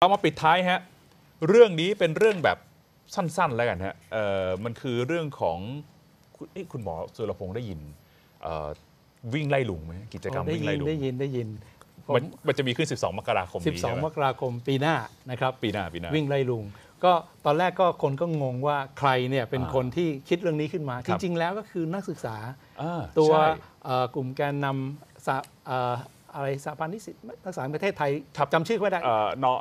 เอามาปิดท้ายฮะเรื่องนี้เป็นเรื่องแบบสั้นๆแล้วกันฮะเออมันคือเรื่องของคุณคุณหมอสุรพงษ์ได้ยินวิ่งไล่ลุงไหมกิจกรรมวิ่งไล่ลุงได้ยินได้ยินมันมันจะมีขึ้น 12 มกราคม12มกราคม ปีหน้านะครับปีหน้าปีหน้าวิ่งไล่ลุงก็ตอนแรกก็คนก็งงว่าใครเนี่ยเป็นคนที่คิดเรื่องนี้ขึ้นมาจริงๆแล้วก็คือนักศึกษาตัวกลุ่มแกนนำอะไรสาบันนิสิทธิ์นักศึกษาประเทศไทยับจำชื่อไม่ได้เนาะ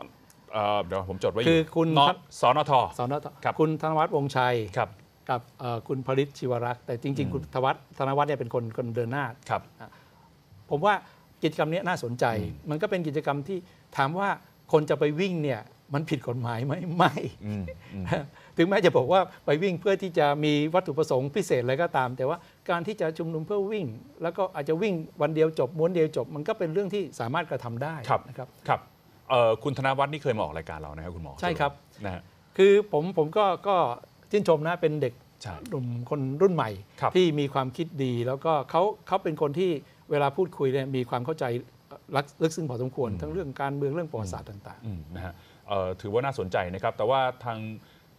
เดี๋ยวผมจดไว้คือคุณนคสนทสอนทครับคุณธนวัฒน์วงชัยครับ กับคุณผลิตชีวรักษ์ แต่จริงๆ คุณธวัฒน์ธนวัฒน์เนี่ยเป็นคนคนเดินหน้าครับ ผมว่ากิจกรรมนี้น่าสนใจ มันก็เป็นกิจกรรมที่ถามว่าคนจะไปวิ่งเนี่ยมันผิดกฎหมายไหมไม่ถึงแม้จะบอกว่าไปวิ่งเพื่อที่จะมีวัตถุประสงค์พิเศษอะไรก็ตาม แต่ว่าการที่จะชุมนุมเพื่อวิ่ง แล้วก็อาจจะวิ่งวันเดียวจบม้วนเดียวจบ มันก็เป็นเรื่องที่สามารถกระทำได้นะครับครับคุณธนวัฒน์นี่เคยมาออกรายการเรานะครับคุณหมอ ใช่ครับนะฮะคือ ผมผมก็ก็ชื่นชมนะเป็นเด็กหนุ่มคนรุ่นใหม่ ที่มีความคิดดีแล้วก็เขาเขาเป็นคนที่เวลาพูดคุยเนี่ยมีความเข้าใจลึกซึ้งพอสมควร ทั้งเรื่องการเมืองเรื่องประวัติศาสตร์ต่างๆนะฮะถือว่าน่าสนใจนะครับ แต่ว่าทาง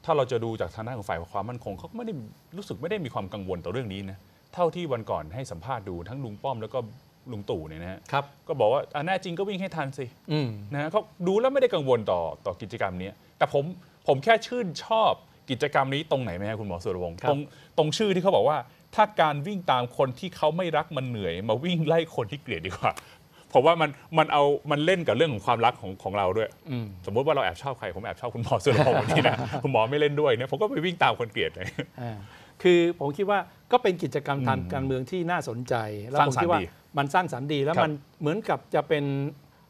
ถ้าเราจะดูจากทางด้านของฝ่ายความมั่นคงเขาไม่ได้ รู้สึกไม่ได้มีความกังวลต่อเรื่องนี้นะเท่าที่วันก่อนให้สัมภาษณ์ดูทั้งลุงป้อมแล้วก็ลุงตู่เนี่ยนะฮะครับก็บอกว่าอันแน่จริงก็วิ่งให้ทันสินะฮะเขาดูแล้วไม่ได้กังวลต่อต่อกิจกรรมนี้แต่ผมผมแค่ชื่นชอบกิจกรรมนี้ตรงไหนไหมฮะคุณหมอสุรวงศ์ตรงตรงชื่อที่เขาบอกว่า ถ้าการวิ่งตามคนที่เขาไม่รักมันเหนื่อย มาวิ่งไล่คนที่เกลียดดีกว่าเพราะว่ามันมันเอามันเล่นกับเรื่องของความรักของของเราด้วยอมสมมติว่าเราแอบชอบใครผมแอบชอบคุณหมอสุรพงศ์คนนี้นะคุณหมอไม่เล่นด้วยเนี่ยผมก็ไปวิ่งตามคนเกลียดเลยคือผมคิดว่าก็เป็นกิจกรรมทางการเมืองที่น่าสนใจแล้วผมคิดว่ามันสร้างสรรค์ดี แล้วมันเหมือนกับจะเป็น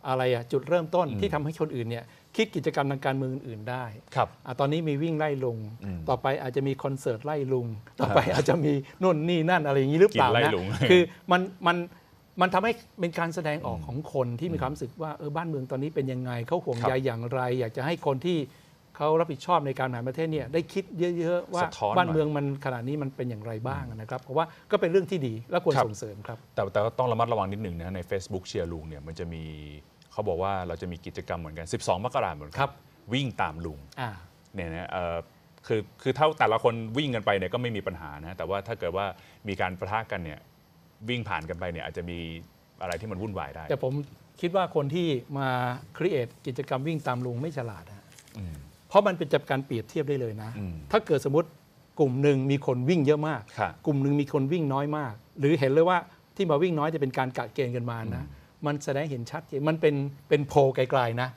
อะไรอะจุดเริ่มต้นที่ทำให้คนอื่นเนี่ย คิดกิจกรรมทางการเมืองอื่นได้ครับอตอนนี้มีวิ่งไล่ลุงต่อไปอาจจะมีคอนเสิร์ตไล่ลุงต่อไปอาจจะมีนู่นนี่นั่นอะไรอย่างนี้หรือเปล่านะคือมันมันมันทำให้เป็นการแสดงออกของคนที่มีความรู้สึกว่าเออบ้านเมืองตอนนี้เป็นยังไงเขาห่วงใยอย่างไรอยากจะให้คนที่เขารับผิดชอบในการหาประเทศเนี่ยได้คิดเยอะๆ ว่าบ้านเมืองมันขนาดนี้มันเป็นอย่างไรบ้างนะครับ เพราะว่าก็เป็นเรื่องที่ดีและควรส่งเสริมครับแต่แต่ต้องระมัดระวังนิดหนึ่งนะใน Facebook เชียร์ลุงเนี่ยมันจะมีเขาบอกว่าเราจะมีกิจกรรมเหมือนกัน 12มกราเหมือนกันวิ่งตามลุงเนี่ยนะคือคือเท่าแต่ละคนวิ่งกันไปเนี่ยก็ไม่มีปัญหานะแต่ว่าถ้าเกิดว่ามีการประทะกันเนี่ยวิ่งผ่านกันไปเนี่ยอาจจะมีอะไรที่มันวุ่นวายได้ แต่ผมคิดว่าคนที่มาครีเอทกิจกรรมวิ่งตามลุงไม่ฉลาดนะเพราะมันเป็นจับการเปรียบเทียบได้เลยนะ ถ้าเกิดสมมติกลุ่มหนึ่งมีคนวิ่งเยอะมากกลุ่มหนึ่งมีคนวิ่งน้อยมาก หรือเห็นเลยว่าที่มาวิ่งน้อยจะเป็นการกะเกณฑ์กันมานะ มันแสดงเห็นชัดเจนมันเป็นเป็นโพไกลๆนะ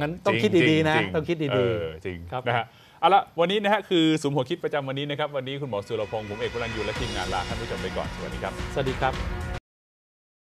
งั้นต้องคิดดีๆนะ ต้องคิดดีๆจริงครับนะฮะเอาละวันนี้ นะฮะ คือสุมหัวคิดประจำวันนี้นะครับวันนี้คุณหมอสุรพงศ์ผมเอกพลันยูและทีมงานลาท่านผู้ชมไปก่อนสวัสดีครับสวัสดีครับ